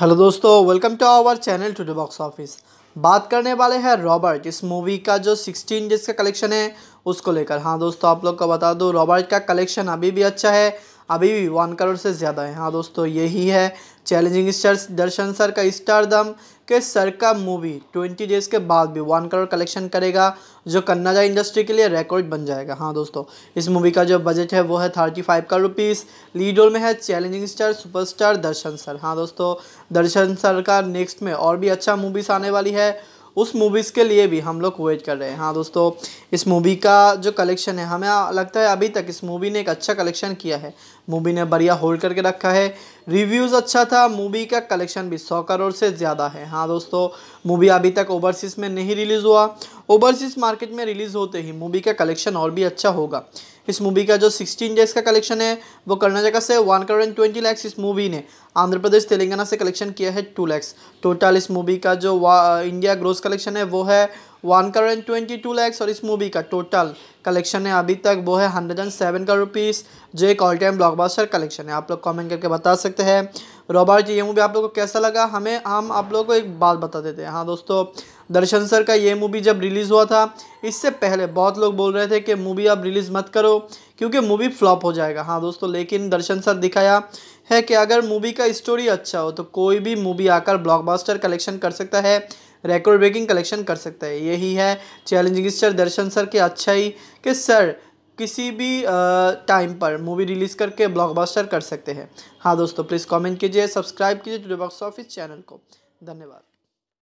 hello दोस्तों welcome to our channel to box office बात करने वाले हैं रॉबर्ट इस मूवी का जो सिक्सटीन डेज का कलेक्शन है उसको लेकर हाँ दोस्तों आप लोग को बता दूँ रॉबर्ट का कलेक्शन अभी भी अच्छा है अभी भी वन करोड़ से ज़्यादा है हाँ दोस्तों यही है चैलेंजिंग स्टार दर्शन सर का स्टारदम के सर का मूवी ट्वेंटी डेज के बाद भी वन करोड़ कलेक्शन करेगा जो कन्नाजा इंडस्ट्री के लिए रिकॉर्ड बन जाएगा हाँ दोस्तों इस मूवी का जो बजट है वो है thirty five crore rupees lead role में है challenging star superstar Darshan sir हाँ दोस्तों दर्शन सर का नेक्स्ट में और भी अच्छा मूवीज़ आने वाली है उस मूवीज़ के लिए भी हम लोग वेट कर रहे हैं हाँ दोस्तों इस मूवी का जो कलेक्शन है हमें लगता है अभी तक इस मूवी ने एक अच्छा कलेक्शन किया है मूवी ने बढ़िया होल्ड करके रखा है रिव्यूज़ अच्छा था मूवी का कलेक्शन भी सौ करोड़ से ज़्यादा है हाँ दोस्तों मूवी अभी तक ओवरसीज़ में नहीं रिलीज़ हुआ ओवरसीज़ मार्केट में रिलीज़ होते ही मूवी का कलेक्शन और भी अच्छा होगा इस मूवी का जो सिक्सटीन डेज का कलेक्शन है वो कर्नाटक से one crore and twenty lakhs इस मूवी ने आंध्र प्रदेश तेलंगाना से कलेक्शन किया है टू लैक्स टोटल इस मूवी का जो इंडिया ग्रोस कलेक्शन है वो है one crore and twenty two lakhs और इस मूवी का टोटल कलेक्शन है अभी तक वो है hundred and seven crore rupees जो एक ऑल टाइम ब्लॉकबास्टर कलेक्शन है आप लोग कमेंट करके बता सकते हैं रॉबर्ट ये मूवी आप लोग को कैसा लगा हमें हम आप लोग को एक बात बता देते हैं हाँ दोस्तों दर्शन सर का ये मूवी जब रिलीज़ हुआ था इससे पहले बहुत लोग बोल रहे थे कि मूवी आप रिलीज़ मत करो क्योंकि मूवी फ्लॉप हो जाएगा हाँ दोस्तों लेकिन दर्शन सर दिखाया है कि अगर मूवी का स्टोरी अच्छा हो तो कोई भी मूवी आकर ब्लॉकबस्टर कलेक्शन कर सकता है रिकॉर्ड ब्रेकिंग कलेक्शन कर सकता है यही है चैलेंजिंग स्टर दर्शन सर की अच्छाई कि सर किसी भी टाइम पर मूवी रिलीज़ करके ब्लॉकबस्टर कर सकते हैं हाँ दोस्तों प्लीज़ कमेंट कीजिए सब्सक्राइब कीजिए टूडे बॉक्स ऑफिस चैनल को धन्यवाद